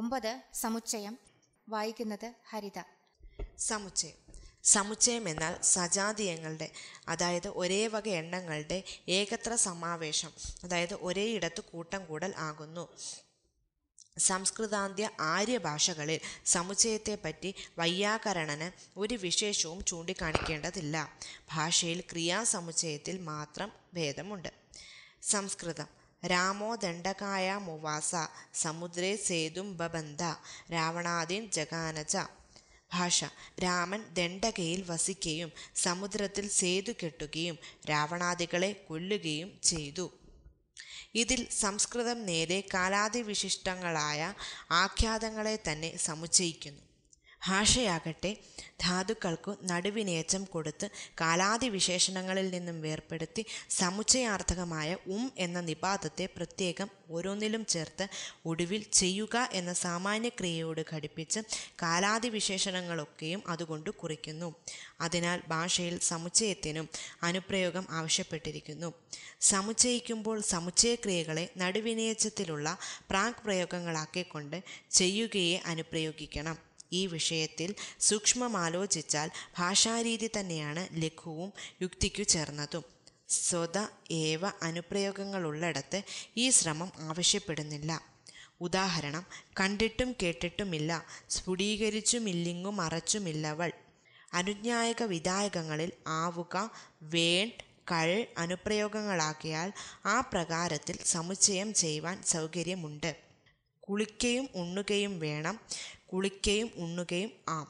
ഒമ്പത് സമുച്ചയം വായിക്കുന്നത് ഹരിത സമുച്ചയം സമുച്ചയം എന്നാൽ സജാതീയങ്ങളുടെ അതായത് ഒരേ വക എണ്ണങ്ങളുടെ ഏകത്ര സമാവേശം അതായത് ഇടത്ത് കൂട്ടം കൂടൽ ആകുന്നു സംസ്കൃതാന്ത്യ ആര്യ ഭാഷകളിൽ സമുച്ചയത്തെപ്പറ്റി വയ്യാകരണന് ഒരു വിശേഷവും ചൂണ്ടിക്കാണിക്കേണ്ടതില്ല ഭാഷയിൽ ക്രിയാസമുച്ചയത്തിൽ മാത്രം ഭേദമുണ്ട് സംസ്കൃതം രാമോ ദണ്ഡകായ മുവാസ സമുദ്രേ സേതും ബബന്ധ രാവണാദിൻ ജഗാനച ഭാഷ രാമൻ ദണ്ഡകയിൽ വസിക്കുകയും സമുദ്രത്തിൽ സേതു കെട്ടുകയും രാവണാദികളെ കൊല്ലുകയും ചെയ്തു ഇതിൽ സംസ്കൃതം നേരെ കാലാതിവിശിഷ്ടങ്ങളായ ആഖ്യാതങ്ങളെ തന്നെ സമുച്ചയിക്കുന്നു ഭാഷയാകട്ടെ ധാതുക്കൾക്കു നടുവിനേച്ചം കൊടുത്ത് കാലാതിവിശേഷണങ്ങളിൽ നിന്നും വേർപ്പെടുത്തി സമുച്ചയാർത്ഥകമായ ഉം എന്ന നിപാതത്തെ പ്രത്യേകം ഓരോന്നിലും ചേർത്ത് ഒടുവിൽ ചെയ്യുക എന്ന സാമാന്യക്രിയയോട് ഘടിപ്പിച്ച് കാലാതിവിശേഷണങ്ങളൊക്കെയും അതുകൊണ്ട് കുറിക്കുന്നു അതിനാൽ ഭാഷയിൽ സമുച്ചയത്തിനും അനുപ്രയോഗം ആവശ്യപ്പെട്ടിരിക്കുന്നു സമുച്ചയിക്കുമ്പോൾ സമുച്ചയക്രിയകളെ നടുവിനേച്ചത്തിലുള്ള പ്രാഗ് പ്രയോഗങ്ങളാക്കിക്കൊണ്ട് ചെയ്യുകയെ അനുപ്രയോഗിക്കണം ഈ വിഷയത്തിൽ സൂക്ഷ്മമാലോചിച്ചാൽ ഭാഷാരീതി തന്നെയാണ് ലഘുവും യുക്തിക്കു ചേർന്നതും സ്വത ഏവ അനുപ്രയോഗങ്ങളുള്ളിടത്ത് ഈ ശ്രമം ആവശ്യപ്പെടുന്നില്ല ഉദാഹരണം കണ്ടിട്ടും കേട്ടിട്ടുമില്ല സ്ഫുടീകരിച്ചുമില്ലിങ്ങും മറച്ചുമില്ലവൾ അനുജ്ഞായക വിധായകങ്ങളിൽ ആവുക വേൺ കൾ അനുപ്രയോഗങ്ങളാക്കിയാൽ ആ പ്രകാരത്തിൽ സമുച്ചയം ചെയ്യുവാൻ സൗകര്യമുണ്ട് കുളിക്കയും ഉണ്ണുകയും വേണം കുളിക്കയും ഉണ്ണുകയും ആം